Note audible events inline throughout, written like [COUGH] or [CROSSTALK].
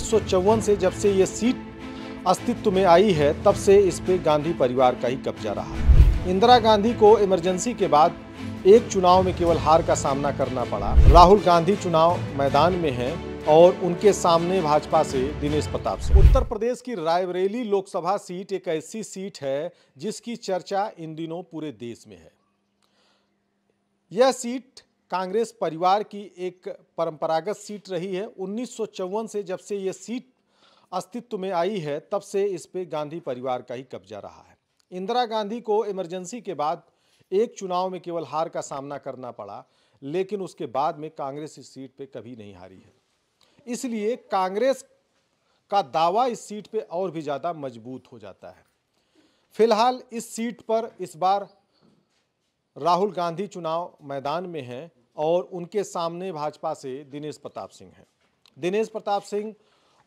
उन्नीस से जब से ये सीट अस्तित्व में आई है तब से इस पे गांधी परिवार का ही कब्जा रहा इंदिरा गांधी को इमरजेंसी के बाद एक चुनाव में केवल हार का सामना करना पड़ा राहुल गांधी चुनाव मैदान में हैं और उनके सामने भाजपा से दिनेश प्रताप सिंह उत्तर प्रदेश की रायबरेली लोकसभा सीट एक ऐसी सीट है जिसकी चर्चा इन दिनों पूरे देश में है यह सीट कांग्रेस परिवार की एक परंपरागत सीट रही है उन्नीस से जब से ये सीट अस्तित्व में आई है तब से इस पर गांधी परिवार का ही कब्जा रहा है इंदिरा गांधी को इमरजेंसी के बाद एक चुनाव में केवल हार का सामना करना पड़ा लेकिन उसके बाद में कांग्रेस इस सीट पे कभी नहीं हारी है इसलिए कांग्रेस का दावा इस सीट पे और भी ज़्यादा मजबूत हो जाता है फिलहाल इस सीट पर इस बार राहुल गांधी चुनाव मैदान में हैं और उनके सामने भाजपा से दिनेश प्रताप सिंह हैं दिनेश प्रताप सिंह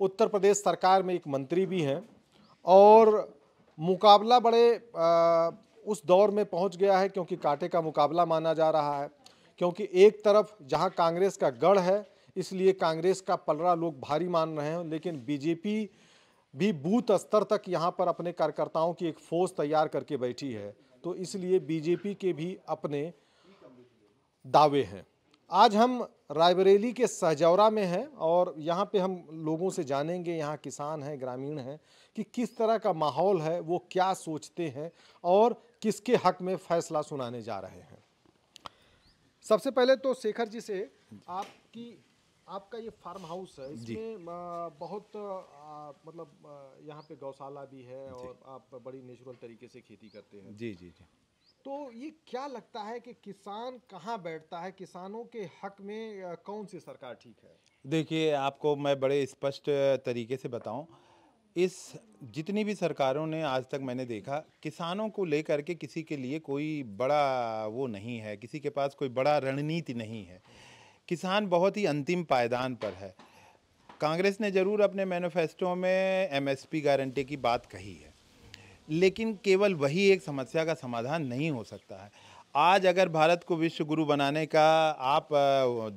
उत्तर प्रदेश सरकार में एक मंत्री भी हैं और मुकाबला बड़े आ, उस दौर में पहुंच गया है क्योंकि कांटे का मुकाबला माना जा रहा है क्योंकि एक तरफ जहां कांग्रेस का गढ़ है इसलिए कांग्रेस का पलड़ा लोग भारी मान रहे हैं लेकिन बीजेपी भी बूथ स्तर तक यहाँ पर अपने कार्यकर्ताओं की एक फोर्स तैयार करके बैठी है तो इसलिए बीजेपी के भी अपने दावे हैं आज हम रायबरेली के सहजौरा में हैं और यहाँ पे हम लोगों से जानेंगे यहाँ किसान हैं ग्रामीण हैं कि किस तरह का माहौल है वो क्या सोचते हैं और किसके हक में फैसला सुनाने जा रहे हैं सबसे पहले तो शेखर जी से आपकी आपका ये फार्म हाउस है इसमें बहुत आ, मतलब यहाँ पे गौशाला भी है और आप बड़ी नेचुरल तरीके से खेती करते हैं जी जी जी तो ये क्या लगता है कि किसान कहाँ बैठता है किसानों के हक में कौन सी सरकार ठीक है देखिए आपको मैं बड़े स्पष्ट तरीके से बताऊं इस जितनी भी सरकारों ने आज तक मैंने देखा किसानों को लेकर के किसी के लिए कोई बड़ा वो नहीं है किसी के पास कोई बड़ा रणनीति नहीं है किसान बहुत ही अंतिम पायदान पर है कांग्रेस ने ज़रूर अपने मैनिफेस्टो में एमएसपी गारंटी की बात कही है लेकिन केवल वही एक समस्या का समाधान नहीं हो सकता है आज अगर भारत को विश्व गुरु बनाने का आप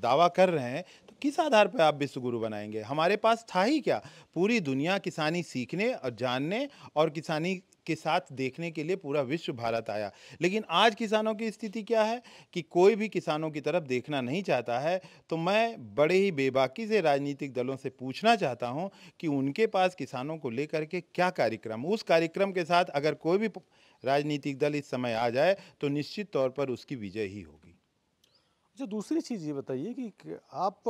दावा कर रहे हैं तो किस आधार पर आप विश्व गुरु बनाएंगे हमारे पास था ही क्या पूरी दुनिया किसानी सीखने और जानने और किसानी के साथ देखने के लिए पूरा विश्व भारत आया लेकिन आज किसानों की स्थिति क्या है कि कोई भी किसानों की तरफ देखना नहीं चाहता है तो मैं बड़े ही बेबाकी से राजनीतिक दलों से पूछना चाहता हूं कि उनके पास किसानों को लेकर के क्या कार्यक्रम उस कार्यक्रम के साथ अगर कोई भी राजनीतिक दल इस समय आ जाए तो निश्चित तौर पर उसकी विजय ही होगी अच्छा दूसरी चीज़ ये बताइए कि आप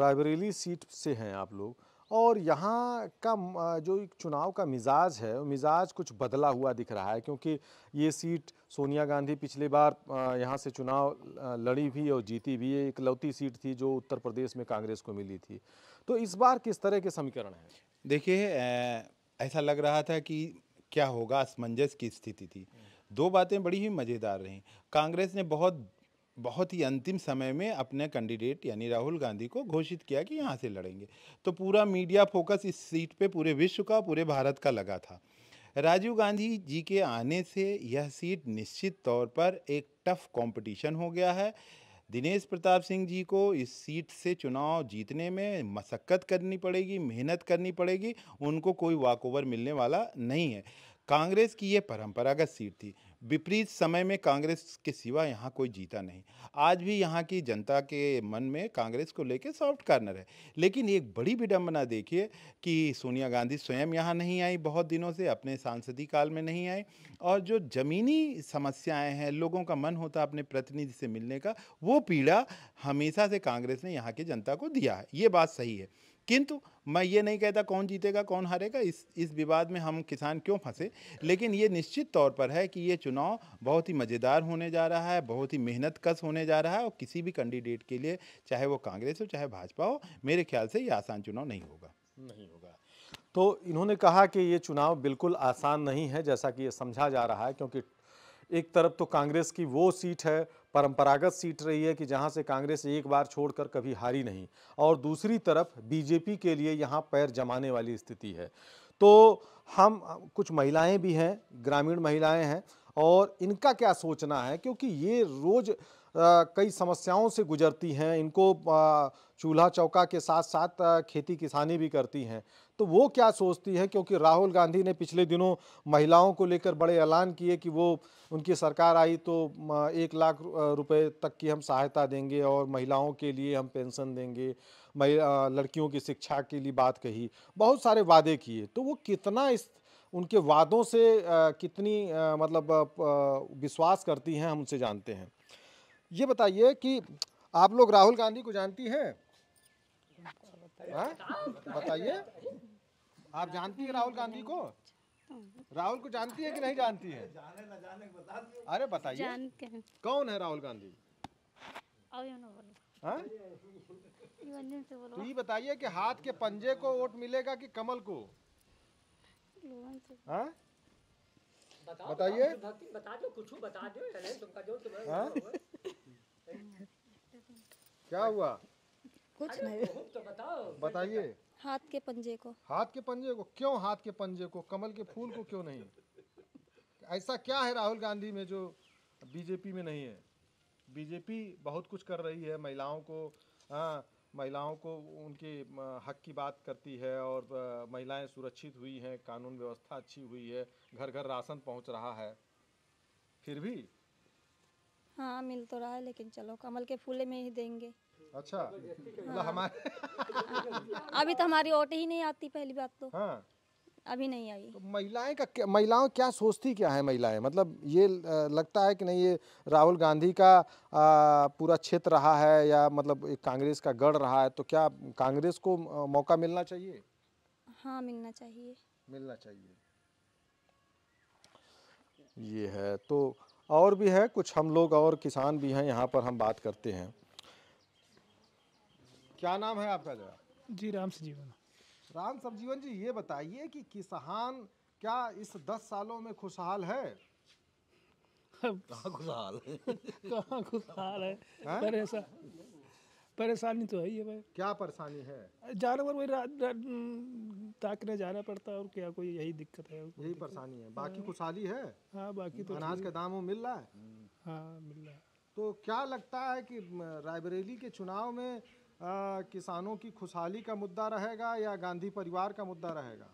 रायबरेली सीट से हैं आप लोग और यहाँ का जो चुनाव का मिजाज है मिजाज कुछ बदला हुआ दिख रहा है क्योंकि ये सीट सोनिया गांधी पिछले बार यहाँ से चुनाव लड़ी भी और जीती भी ये इकलौती सीट थी जो उत्तर प्रदेश में कांग्रेस को मिली थी तो इस बार किस तरह के समीकरण हैं देखिए ऐसा लग रहा था कि क्या होगा असमंजस की स्थिति थी दो बातें बड़ी ही मज़ेदार रहीं कांग्रेस ने बहुत बहुत ही अंतिम समय में अपने कैंडिडेट यानी राहुल गांधी को घोषित किया कि यहाँ से लड़ेंगे तो पूरा मीडिया फोकस इस सीट पे पूरे विश्व का पूरे भारत का लगा था राजीव गांधी जी के आने से यह सीट निश्चित तौर पर एक टफ कंपटीशन हो गया है दिनेश प्रताप सिंह जी को इस सीट से चुनाव जीतने में मशक्क़त करनी पड़ेगी मेहनत करनी पड़ेगी उनको कोई वॉकओवर मिलने वाला नहीं है कांग्रेस की ये परंपरागत सीट थी विपरीत समय में कांग्रेस के सिवा यहाँ कोई जीता नहीं आज भी यहाँ की जनता के मन में कांग्रेस को लेकर सॉफ्ट कार्नर है लेकिन एक बड़ी विडम्बना देखिए कि सोनिया गांधी स्वयं यहाँ नहीं आई बहुत दिनों से अपने सांसदी काल में नहीं आई और जो ज़मीनी समस्याएं हैं लोगों का मन होता अपने प्रतिनिधि से मिलने का वो पीड़ा हमेशा से कांग्रेस ने यहाँ की जनता को दिया है ये बात सही है किंतु मैं ये नहीं कहता कौन जीतेगा कौन हारेगा इस इस विवाद में हम किसान क्यों फंसे लेकिन ये निश्चित तौर पर है कि ये चुनाव बहुत ही मज़ेदार होने जा रहा है बहुत ही मेहनत कस होने जा रहा है और किसी भी कैंडिडेट के लिए चाहे वो कांग्रेस हो चाहे भाजपा हो मेरे ख्याल से ये आसान चुनाव नहीं होगा नहीं होगा तो इन्होंने कहा कि ये चुनाव बिल्कुल आसान नहीं है जैसा कि ये समझा जा रहा है क्योंकि एक तरफ तो कांग्रेस की वो सीट है परंपरागत सीट रही है कि जहां से कांग्रेस एक बार छोड़कर कभी हारी नहीं और दूसरी तरफ बीजेपी के लिए यहां पैर जमाने वाली स्थिति है तो हम कुछ महिलाएं भी हैं ग्रामीण महिलाएं हैं और इनका क्या सोचना है क्योंकि ये रोज़ कई समस्याओं से गुजरती हैं इनको चूल्हा चौका के साथ साथ खेती किसानी भी करती हैं तो वो क्या सोचती हैं क्योंकि राहुल गांधी ने पिछले दिनों महिलाओं को लेकर बड़े ऐलान किए कि वो उनकी सरकार आई तो एक लाख रुपए तक की हम सहायता देंगे और महिलाओं के लिए हम पेंशन देंगे लड़कियों की शिक्षा के लिए बात कही बहुत सारे वादे किए तो वो कितना इस उनके वादों से कितनी मतलब विश्वास करती हैं हम उनसे जानते हैं ये बताइए कि आप लोग राहुल गांधी को जानती हैं हाँ? बताइए आप जानती हैं राहुल गांधी को राहुल को जानती है कि नहीं जानती है जाने न जाने बता अरे बताइए कौन है राहुल गांधी हाँ? तो ये बताइए कि हाथ के पंजे को वोट मिलेगा कि कमल को हाँ? बताइए बता दो कुछ बता दो तुमका जो तुम्हारा क्या हुआ कुछ नहीं तो बताओ बताइए हाथ के पंजे को हाथ के पंजे को क्यों हाथ के पंजे को कमल के फूल को क्यों नहीं ऐसा क्या है राहुल गांधी में जो बीजेपी में नहीं है बीजेपी बहुत कुछ कर रही है महिलाओं को आ, हाँ, महिलाओं को उनके हक की बात करती है और महिलाएं सुरक्षित हुई हैं कानून व्यवस्था अच्छी हुई है घर घर राशन पहुंच रहा है फिर भी हाँ मिल तो रहा है लेकिन चलो कमल के फूले में ही देंगे अच्छा हाँ। हमारे अभी तो हमारी ओट ही नहीं आती पहली बात तो हाँ। अभी नहीं आई तो महिलाएं का महिलाओं क्या सोचती क्या है महिलाएं मतलब ये लगता है कि नहीं ये राहुल गांधी का आ, पूरा क्षेत्र रहा है या मतलब कांग्रेस का गढ़ रहा है तो क्या कांग्रेस को मौका मिलना चाहिए हाँ मिलना चाहिए मिलना चाहिए ये है तो और भी है कुछ हम लोग और किसान भी हैं यहाँ पर हम बात करते हैं क्या नाम है आपका जरा जी राम सजीवन राम सजीवन जी ये बताइए कि किसान क्या इस दस सालों में खुशहाल है [LAUGHS] खुशहाल खुशहाल है खुशहाल है पर ऐसा परेशानी तो है ही है भाई क्या परेशानी है जानवर वही ताकने जाना पड़ता है और क्या कोई यही दिक्कत है यही परेशानी है बाकी हाँ। खुशहाली है हाँ बाकी तो अनाज का दाम मिल रहा है हाँ मिल रहा है तो क्या लगता है कि रायबरेली के चुनाव में आ, किसानों की खुशहाली का मुद्दा रहेगा या गांधी परिवार का मुद्दा रहेगा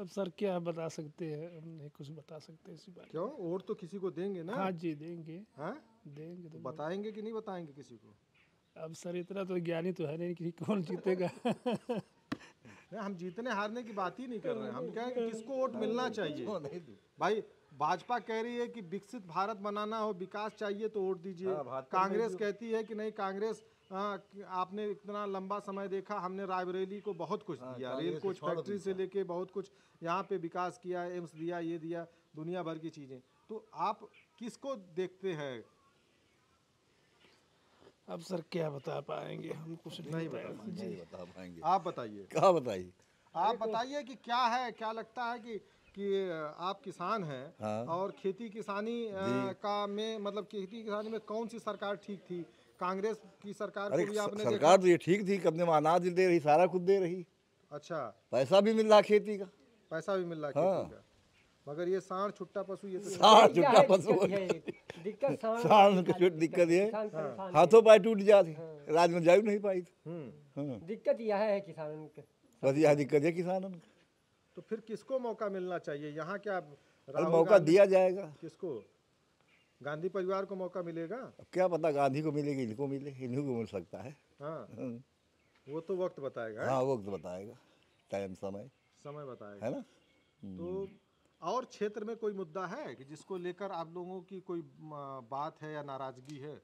अब सर क्या बता सकते हैं हम नहीं कुछ बता सकते इसी बारे क्यों वोट तो किसी को देंगे ना हाँ जी देंगे हाँ देंगे तो बताएंगे कि नहीं बताएंगे किसी को अब सर इतना तो ज्ञानी तो है नहीं कि कौन जीतेगा नहीं हम जीतने हारने की बात ही नहीं कर रहे हैं हम कहें कि किसको वोट मिलना चाहिए भाई भाजपा कह रही है कि विकसित भारत बनाना हो विकास चाहिए तो वोट दीजिए हाँ, कांग्रेस कहती है कि नहीं कांग्रेस आ, हाँ, आपने इतना लंबा समय देखा हमने रायबरेली को बहुत कुछ हाँ, दिया रेल कोच फैक्ट्री से लेके बहुत कुछ यहाँ पे विकास किया एम्स दिया ये दिया दुनिया भर की चीज़ें तो आप किसको देखते हैं अब सर क्या बता पाएंगे हम कुछ नहीं, नहीं बता पाएंगे नहीं बता पाएंगे आप बताइए क्या बताइए आप बताइए कि क्या है क्या लगता है कि कि आप किसान हैं हाँ। और खेती किसानी का में मतलब खेती किसानी में कौन सी सरकार ठीक थी कांग्रेस की सरकार अरे को भी आपने सरकार तो ये ठीक थी कब अनाज दे रही सारा कुछ दे रही अच्छा पैसा भी मिल रहा खेती का पैसा भी मिल रहा हाँ। खेती का मगर ये साढ़ छुट्टा पशु ये तो साढ़ छुट्टा पशु [LAUGHS] दिक्कत [LAUGHS] दिक्कत ये हाथों पाए टूट जाते हाँ। राज में जा नहीं पाई हम्म। हाँ। दिक्कत यह है किसानन के बस यह दिक्कत है किसानन का तो फिर किसको मौका मिलना चाहिए यहाँ क्या मौका दिया जाएगा किसको गांधी परिवार को मौका मिलेगा क्या पता गांधी को मिलेगी इनको मिले इन्हीं को मिल सकता है हाँ।, हाँ वो तो वक्त बताएगा हाँ वक्त बताएगा टाइम समय समय बताएगा है ना तो हम्म। और क्षेत्र में कोई मुद्दा है कि जिसको लेकर आप लोगों की कोई बात है या नाराजगी है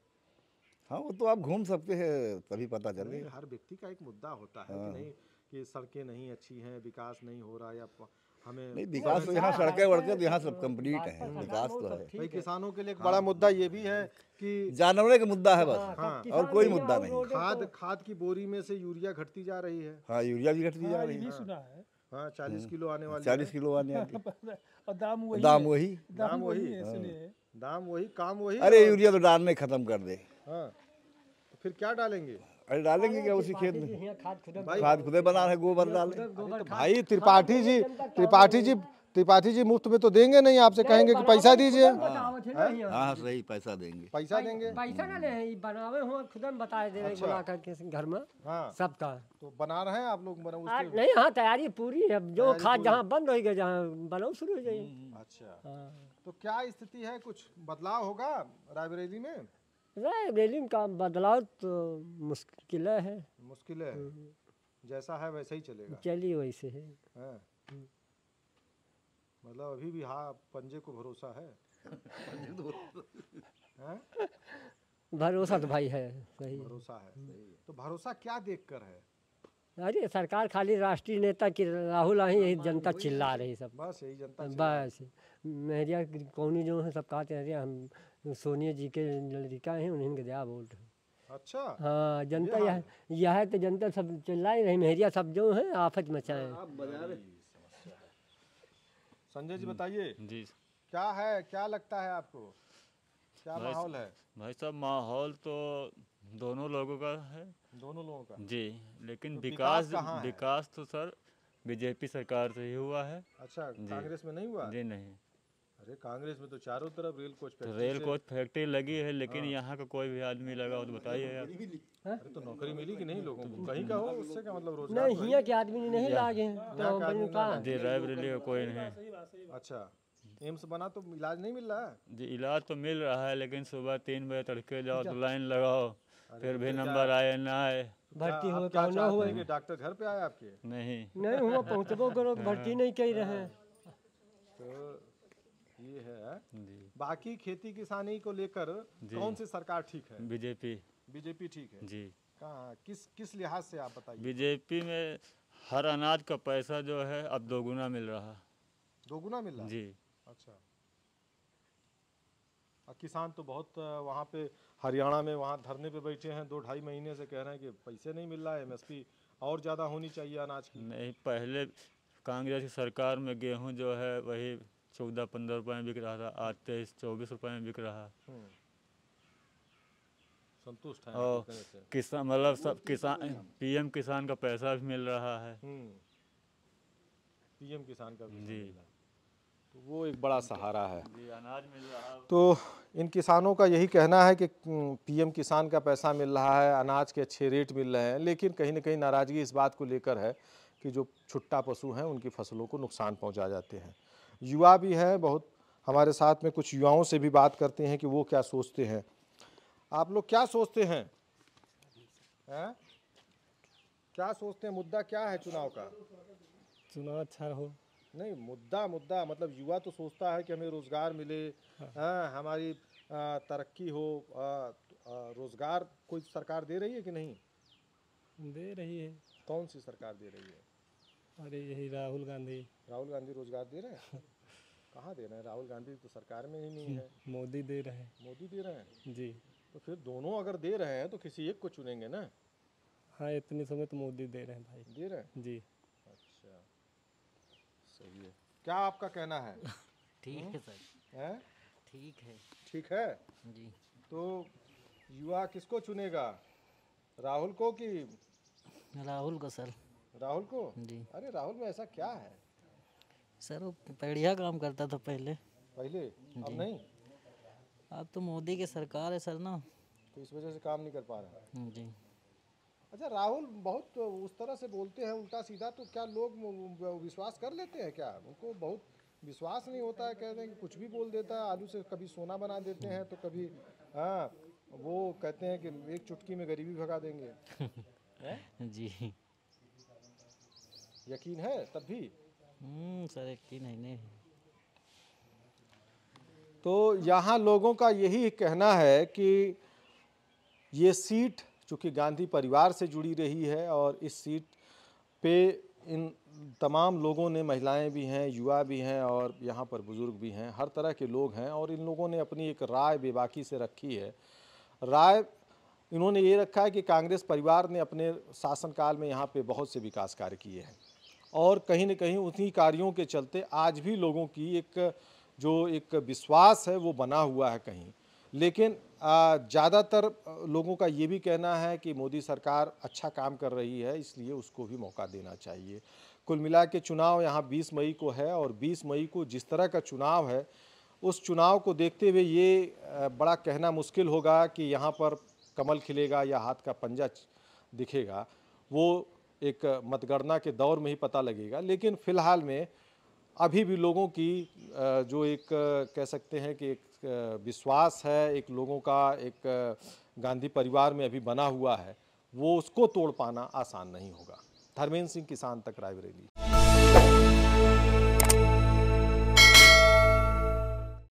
हाँ वो तो आप घूम सकते हैं तभी पता रही हर व्यक्ति का एक मुद्दा होता है हाँ। कि नहीं कि सड़कें नहीं अच्छी हैं विकास नहीं हो रहा या हमें नहीं विकास तो यहाँ सड़कें वड़कें तो यहाँ सब कंप्लीट है विकास तो, तो है भाई किसानों के लिए एक हाँ। बड़ा मुद्दा ये भी है कि जानवरों का मुद्दा है बस हाँ, हाँ और कोई मुद्दा नहीं खाद खाद की बोरी में से यूरिया घटती जा रही है हाँ यूरिया भी घटती जा हाँ, रही है सुना है हाँ चालीस हाँ। किलो आने वाली चालीस किलो आने वाली [LAUGHS] और दाम वही दाम वही दाम वही हाँ। दाम वही काम वही अरे यूरिया तो डालने ही खत्म कर दे हाँ तो फिर क्या डालेंगे अरे डालेंगे क्या उसी खेत में खाद खुदे बना रहे गोबर डाल तो भाई त्रिपाठी जी त्रिपाठी जी त्रिपाठी जी मुफ्त में तो देंगे नहीं आपसे कहेंगे कि पैसा दीजिए हाँ, हाँ, सही पैसा देंगे पैसा देंगे पैसा ना ले बनावे हो खुद हम बता दे अच्छा। बना करके घर में हाँ। सबका तो बना रहे हैं आप लोग नहीं हाँ तैयारी पूरी है जो खाद जहाँ बंद हो गया जहाँ बनाओ शुरू हो जाएगी हम्म, हम्म। अच्छा तो क्या स्थिति है कुछ बदलाव होगा रायबरेली में रायबरेली में काम बदलाव तो मुश्किल है मुश्किल है हम्म। जैसा है वैसा ही चलेगा चलिए वैसे है मतलब अभी भी हाँ पंजे को भरोसा है भरोसा तो भाई है सही भरोसा है सही तो भरोसा क्या देखकर है अरे सरकार खाली राष्ट्रीय नेता की राहुल आई यही हाँ, जनता चिल्ला रही सब बस यही जनता बस मेहरिया कौनी जो है सब कहते हैं हम सोनिया जी के लड़का हैं उन्हें दया वोट अच्छा हाँ जनता हाँ। यह यह है तो जनता सब चिल्ला ही रही मेहरिया सब जो है आफत मचाए संजय जी हम्म। बताइए जी क्या है क्या लगता है आपको क्या माहौल है भाई साहब माहौल तो दोनों लोगों का है दोनों लोगों का जी लेकिन तो विकास विकास तो सर बीजेपी सरकार से ही हुआ है अच्छा कांग्रेस में नहीं हुआ जी नहीं अरे कांग्रेस में तो चारों तरफ रेल कोच तो फैक्ट्री रेल कोच फैक्ट्री लगी है लेकिन हाँ। यहाँ का कोई भी आदमी लगा हो तो बताइए आप हाँ? तो नौकरी मिली कि नहीं लोगों को कहीं का हो उससे क्या मतलब रोजगार नहीं यहाँ के आदमी नहीं तो लागे जी लाइब्रेरी कोई नहीं अच्छा एम्स बना तो इलाज नहीं मिल रहा है जी इलाज तो मिल रहा है लेकिन सुबह तीन बजे तड़के जाओ तो अच्छा। लाइन लगाओ फिर भी नंबर आए ना आए भर्ती हो हुआ डॉक्टर घर पे आए आपके नहीं नहीं हुआ पहुँचबो करो हाँ। भर्ती नहीं कह रहे तो ये है जी बाकी खेती किसानी को लेकर कौन सी सरकार ठीक है बीजेपी बीजेपी ठीक है जी कहाँ किस किस लिहाज से आप बताइए बीजेपी में हर अनाज का पैसा जो है अब दोगुना मिल रहा दोगुना मिल रहा जी अच्छा किसान तो बहुत वहाँ पे हरियाणा में वहाँ धरने पे बैठे हैं दो ढाई महीने से कह रहे हैं कि पैसे नहीं मिल रहा है एमएसपी और ज़्यादा होनी चाहिए अनाज की नहीं पहले कांग्रेस की सरकार में गेहूं जो है वही चौदह पंद्रह रुपए में बिक रहा था आज तेईस चौबीस रुपए में बिक रहा हम्म। संतुष्ट है और किसान मतलब सब किसान पीएम किसान का पैसा भी मिल रहा है हम्म। पीएम किसान का जी तो वो एक बड़ा सहारा है अनाज मिल रहा तो इन किसानों का यही कहना है कि हम्म, पीएम किसान का पैसा मिल रहा है अनाज के अच्छे रेट मिल रहे हैं लेकिन कहीं ना कहीं नाराज़गी इस बात को लेकर है कि जो छुट्टा पशु हैं उनकी फसलों को नुकसान पहुंचा जाते हैं युवा भी हैं बहुत हमारे साथ में कुछ युवाओं से भी बात करते हैं कि वो क्या सोचते हैं आप लोग क्या सोचते हैं है? क्या सोचते हैं मुद्दा क्या है चुनाव का चुनाव अच्छा हो नहीं मुद्दा मुद्दा मतलब युवा तो सोचता है कि हमें रोज़गार मिले हाँ। आ, हमारी तरक्की हो आ, रोज़गार कोई सरकार दे रही है कि नहीं दे रही है कौन सी सरकार दे रही है अरे यही राहुल गांधी राहुल गांधी रोजगार दे रहे हैं [LAUGHS] कहाँ दे रहे हैं राहुल गांधी तो सरकार में ही नहीं है [LAUGHS] मोदी दे रहे हैं मोदी दे रहे हैं जी तो फिर दोनों अगर दे रहे हैं तो किसी एक को चुनेंगे ना हाँ इतने समय तो मोदी दे रहे हैं भाई दे रहे हैं जी अच्छा सही है क्या आपका कहना है [LAUGHS] ठीक है हम्म? सर है ठीक है ठीक है जी तो युवा किसको चुनेगा राहुल को कि राहुल को सर राहुल को जी अरे राहुल में ऐसा क्या है सर वो पेड़िया काम करता था पहले पहले अब नहीं अब तो मोदी की सरकार है सर ना तो इस वजह से काम नहीं कर पा रहा जी अच्छा राहुल बहुत उस तरह से बोलते हैं उल्टा सीधा तो क्या लोग विश्वास कर लेते हैं क्या उनको बहुत विश्वास नहीं होता है कहते हैं कि कुछ भी बोल देता है आलू से कभी सोना बना देते हैं तो कभी हाँ वो कहते हैं कि एक चुटकी में गरीबी भगा देंगे [LAUGHS] जी यकीन है तब भी हम्म, सर यकीन है नहीं तो यहाँ लोगों का यही कहना है कि ये सीट चूँकि गांधी परिवार से जुड़ी रही है और इस सीट पे इन तमाम लोगों ने महिलाएं भी हैं युवा भी हैं और यहाँ पर बुज़ुर्ग भी हैं हर तरह के लोग हैं और इन लोगों ने अपनी एक राय बेबाकी से रखी है राय इन्होंने ये रखा है कि कांग्रेस परिवार ने अपने शासनकाल में यहाँ पे बहुत से विकास कार्य किए हैं और कहीं ना कहीं उन्हीं कार्यों के चलते आज भी लोगों की एक जो एक विश्वास है वो बना हुआ है कहीं लेकिन ज़्यादातर लोगों का ये भी कहना है कि मोदी सरकार अच्छा काम कर रही है इसलिए उसको भी मौका देना चाहिए कुल मिला के चुनाव यहाँ 20 मई को है और 20 मई को जिस तरह का चुनाव है उस चुनाव को देखते हुए ये बड़ा कहना मुश्किल होगा कि यहाँ पर कमल खिलेगा या हाथ का पंजा दिखेगा वो एक मतगणना के दौर में ही पता लगेगा लेकिन फ़िलहाल में अभी भी लोगों की जो एक कह सकते हैं कि एक विश्वास है एक लोगों का एक गांधी परिवार में अभी बना हुआ है वो उसको तोड़ पाना आसान नहीं होगा धर्मेंद्र सिंह किसान तक रायबरेली